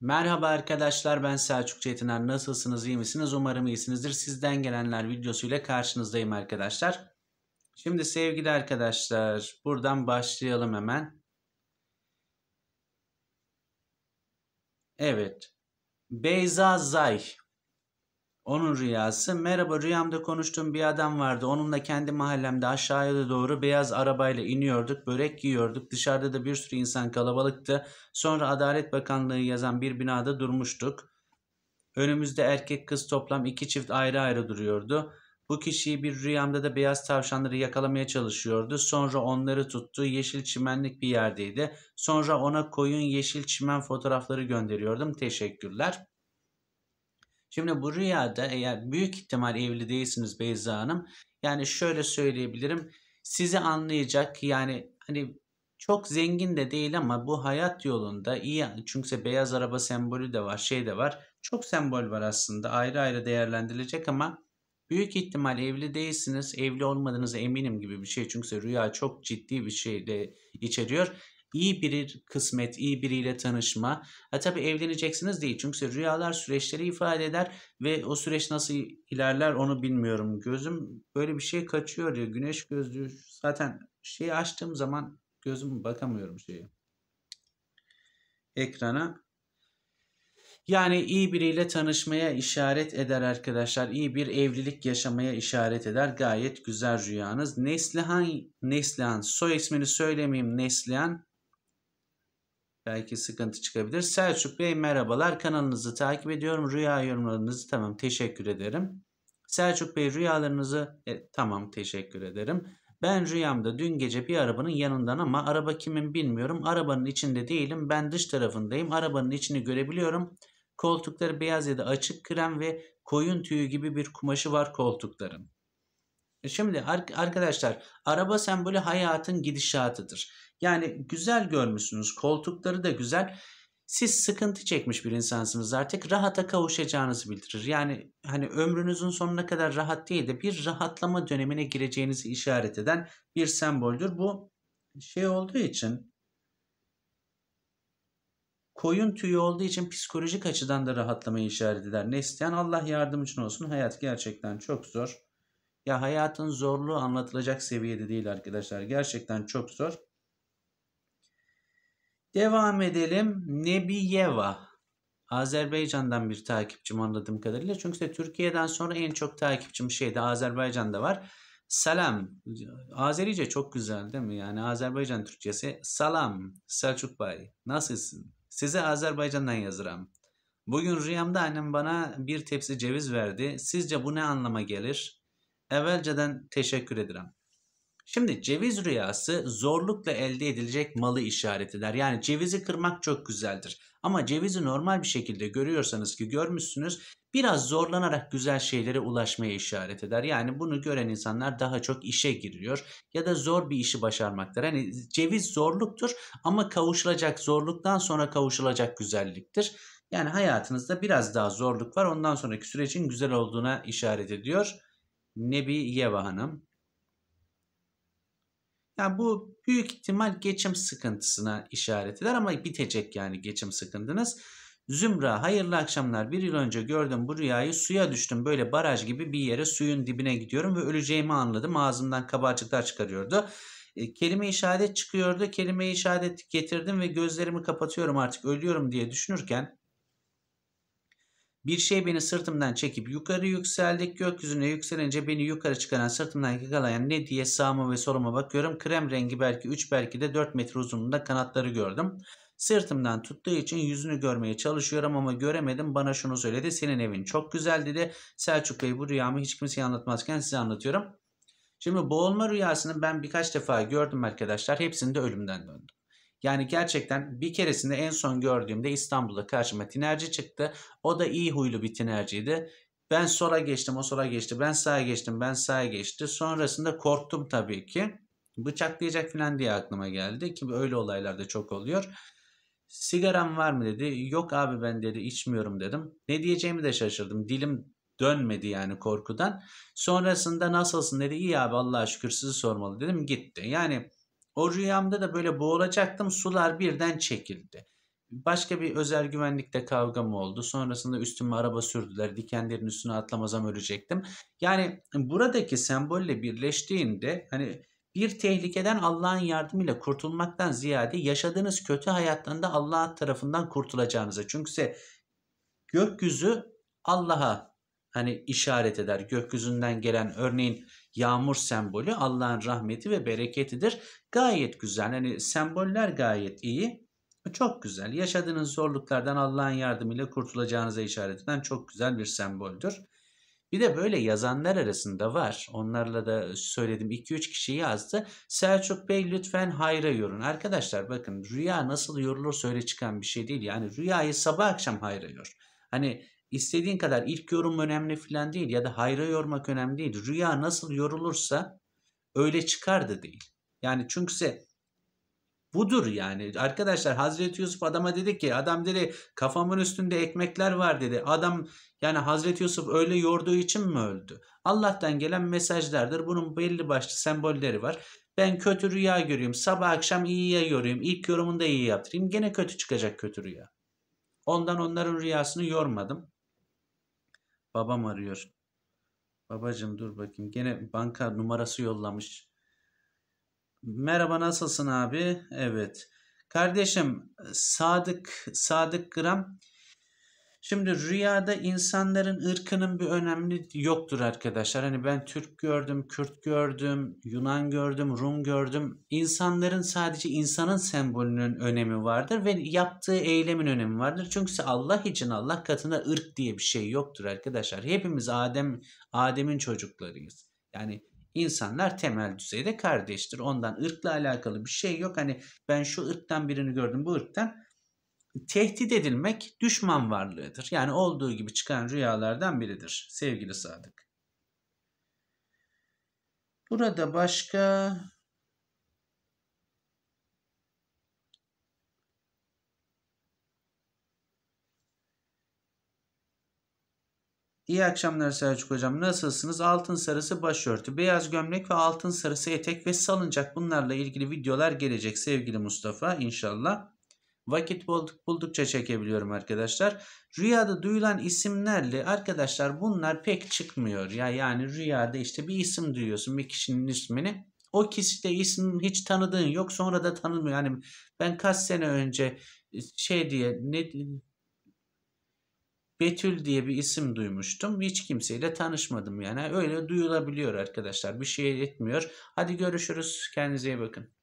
Merhaba arkadaşlar ben Selçuk Çetiner. Nasılsınız iyi misiniz? Umarım iyisinizdir. Sizden gelenler videosuyla karşınızdayım arkadaşlar. Şimdi sevgili arkadaşlar buradan başlayalım hemen. Evet. Beyza Zay onun rüyası merhaba rüyamda konuştuğum bir adam vardı. Onunla kendi mahallemde aşağıya doğru beyaz arabayla iniyorduk. Börek yiyorduk. Dışarıda da bir sürü insan kalabalıktı. Sonra Adalet Bakanlığı yazan bir binada durmuştuk. Önümüzde erkek kız toplam iki çift ayrı ayrı duruyordu. Bu kişiyi bir rüyamda da beyaz tavşanları yakalamaya çalışıyordu. Sonra onları tuttu. Yeşil çimenlik bir yerdeydi. Sonra ona koyun yeşil çimen fotoğrafları gönderiyordum. Teşekkürler. Şimdi bu rüyada eğer büyük ihtimal evli değilsiniz Beyza Hanım. Yani şöyle söyleyebilirim. Sizi anlayacak yani hani çok zengin de değil ama bu hayat yolunda iyi çünkü beyaz araba sembolü de var şey de var. Çok sembol var aslında ayrı ayrı değerlendirilecek ama büyük ihtimal evli değilsiniz. Evli olmadığınıza eminim gibi bir şey çünkü rüya çok ciddi bir şey de içeriyor iyi bir kısmet, iyi biriyle tanışma. Ha tabii evleneceksiniz değil. Çünkü rüyalar süreçleri ifade eder ve o süreç nasıl ilerler onu bilmiyorum. Gözüm böyle bir şey kaçıyor ya. Güneş gözlüğü zaten şeyi açtığım zaman gözüm bakamıyorum şeyi Ekrana. Yani iyi biriyle tanışmaya işaret eder arkadaşlar. İyi bir evlilik yaşamaya işaret eder. Gayet güzel rüyanız. Neslihan, Neslihan soy ismini söylemeyeyim Neslihan. Belki sıkıntı çıkabilir. Selçuk Bey merhabalar. Kanalınızı takip ediyorum. Rüya yorumlarınızı tamam teşekkür ederim. Selçuk Bey rüyalarınızı e, tamam teşekkür ederim. Ben rüyamda dün gece bir arabanın yanından ama araba kimin bilmiyorum. Arabanın içinde değilim. Ben dış tarafındayım. Arabanın içini görebiliyorum. Koltukları beyaz ya da açık krem ve koyun tüyü gibi bir kumaşı var koltukların. E, şimdi arkadaşlar araba sembolü hayatın gidişatıdır. Yani güzel görmüşsünüz koltukları da güzel. Siz sıkıntı çekmiş bir insansınız artık rahata kavuşacağınızı bildirir. Yani hani ömrünüzün sonuna kadar rahat değil de bir rahatlama dönemine gireceğinizi işaret eden bir semboldür. Bu şey olduğu için koyun tüyü olduğu için psikolojik açıdan da rahatlamayı işaret eder. Neslihan Allah yardımcın olsun. Hayat gerçekten çok zor. Ya hayatın zorluğu anlatılacak seviyede değil arkadaşlar. Gerçekten çok zor. Devam edelim. Nebiyeva. Azerbaycan'dan bir takipçim anladığım kadarıyla. Çünkü işte Türkiye'den sonra en çok takipçim şeyde Azerbaycan'da var. Selam. Azerice çok güzel değil mi? Yani Azerbaycan Türkçesi. Salam Selçuk Bey. Nasılsın? Size Azerbaycan'dan yazıram. Bugün rüyamda annem bana bir tepsi ceviz verdi. Sizce bu ne anlama gelir? evvelceden teşekkür ederim. Şimdi ceviz rüyası zorlukla elde edilecek malı işaret eder. Yani cevizi kırmak çok güzeldir. Ama cevizi normal bir şekilde görüyorsanız ki görmüşsünüz biraz zorlanarak güzel şeylere ulaşmaya işaret eder. Yani bunu gören insanlar daha çok işe giriyor ya da zor bir işi başarmaktır. Hani ceviz zorluktur ama kavuşulacak zorluktan sonra kavuşulacak güzelliktir. Yani hayatınızda biraz daha zorluk var ondan sonraki sürecin güzel olduğuna işaret ediyor. Nebi Yeva Hanım. Yani bu büyük ihtimal geçim sıkıntısına işaret eder ama bitecek yani geçim sıkıntınız. Zümra hayırlı akşamlar. Bir yıl önce gördüm bu rüyayı. Suya düştüm böyle baraj gibi bir yere suyun dibine gidiyorum ve öleceğimi anladım. Ağzımdan kabarcıklar çıkarıyordu. E, kelime işaret çıkıyordu. Kelime işaret getirdim ve gözlerimi kapatıyorum artık ölüyorum diye düşünürken bir şey beni sırtımdan çekip yukarı yükseldik. Gökyüzüne yükselince beni yukarı çıkaran sırtımdan yakalayan ne diye sağıma ve soluma bakıyorum. Krem rengi belki 3 belki de 4 metre uzunluğunda kanatları gördüm. Sırtımdan tuttuğu için yüzünü görmeye çalışıyorum ama göremedim. Bana şunu söyledi. Senin evin çok güzel dedi. Selçuk Bey bu rüyamı hiç kimseye anlatmazken size anlatıyorum. Şimdi boğulma rüyasını ben birkaç defa gördüm arkadaşlar. Hepsinde ölümden döndüm. Yani gerçekten bir keresinde en son gördüğümde İstanbul'da karşıma tinerci çıktı. O da iyi huylu bir tinerciydi. Ben sola geçtim, o sola geçti. Ben sağa geçtim, ben sağa geçti. Sonrasında korktum tabii ki. Bıçaklayacak falan diye aklıma geldi ki öyle olaylarda çok oluyor. Sigaram var mı dedi. Yok abi ben dedi içmiyorum dedim. Ne diyeceğimi de şaşırdım. Dilim dönmedi yani korkudan. Sonrasında nasılsın dedi. İyi abi Allah'a şükür sizi sormalı dedim. Gitti. Yani o rüyamda da böyle boğulacaktım. Sular birden çekildi. Başka bir özel güvenlikte kavgam oldu. Sonrasında üstüme araba sürdüler. Dikenlerin üstüne atlamazam ölecektim. Yani buradaki sembolle birleştiğinde hani bir tehlikeden Allah'ın yardımıyla kurtulmaktan ziyade yaşadığınız kötü hayattan da Allah tarafından kurtulacağınıza. Çünkü size gökyüzü Allah'a hani işaret eder. Gökyüzünden gelen örneğin yağmur sembolü Allah'ın rahmeti ve bereketidir. Gayet güzel. Hani semboller gayet iyi. Çok güzel. Yaşadığınız zorluklardan Allah'ın yardımıyla kurtulacağınıza işaret eden çok güzel bir semboldür. Bir de böyle yazanlar arasında var. Onlarla da söyledim 2-3 kişi yazdı. Selçuk Bey lütfen hayra yorun. Arkadaşlar bakın rüya nasıl yorulur söyle çıkan bir şey değil. Yani rüyayı sabah akşam hayra yor. Hani İstediğin kadar ilk yorum önemli filan değil ya da hayra yormak önemli değil. Rüya nasıl yorulursa öyle çıkar da değil. Yani çünkü budur yani. Arkadaşlar Hazreti Yusuf adama dedi ki adam dedi kafamın üstünde ekmekler var dedi. Adam yani Hazreti Yusuf öyle yorduğu için mi öldü? Allah'tan gelen mesajlardır. Bunun belli başlı sembolleri var. Ben kötü rüya görüyorum. Sabah akşam iyiye yoruyorum. İlk yorumunda iyi yaptırayım. Gene kötü çıkacak kötü rüya. Ondan onların rüyasını yormadım. Babam arıyor. Babacım dur bakayım. Gene banka numarası yollamış. Merhaba nasılsın abi? Evet. Kardeşim Sadık Sadık Gram Şimdi rüyada insanların ırkının bir önemli yoktur arkadaşlar. Hani ben Türk gördüm, Kürt gördüm, Yunan gördüm, Rum gördüm. İnsanların sadece insanın sembolünün önemi vardır ve yaptığı eylemin önemi vardır. Çünkü Allah için Allah katında ırk diye bir şey yoktur arkadaşlar. Hepimiz Adem Adem'in çocuklarıyız. Yani İnsanlar temel düzeyde kardeştir. Ondan ırkla alakalı bir şey yok. Hani ben şu ırktan birini gördüm bu ırktan tehdit edilmek düşman varlığıdır. Yani olduğu gibi çıkan rüyalardan biridir sevgili Sadık. Burada başka İyi akşamlar Selçuk Hocam. Nasılsınız? Altın sarısı başörtü, beyaz gömlek ve altın sarısı etek ve salıncak bunlarla ilgili videolar gelecek sevgili Mustafa inşallah. Vakit buldukça çekebiliyorum arkadaşlar. Rüyada duyulan isimlerle arkadaşlar bunlar pek çıkmıyor. Ya yani rüyada işte bir isim duyuyorsun bir kişinin ismini. O kişide de isim hiç tanıdığın yok sonra da tanımıyor. Yani ben kaç sene önce e, şey diye ne Betül diye bir isim duymuştum. Hiç kimseyle tanışmadım yani. Öyle duyulabiliyor arkadaşlar. Bir şey etmiyor. Hadi görüşürüz. Kendinize iyi bakın.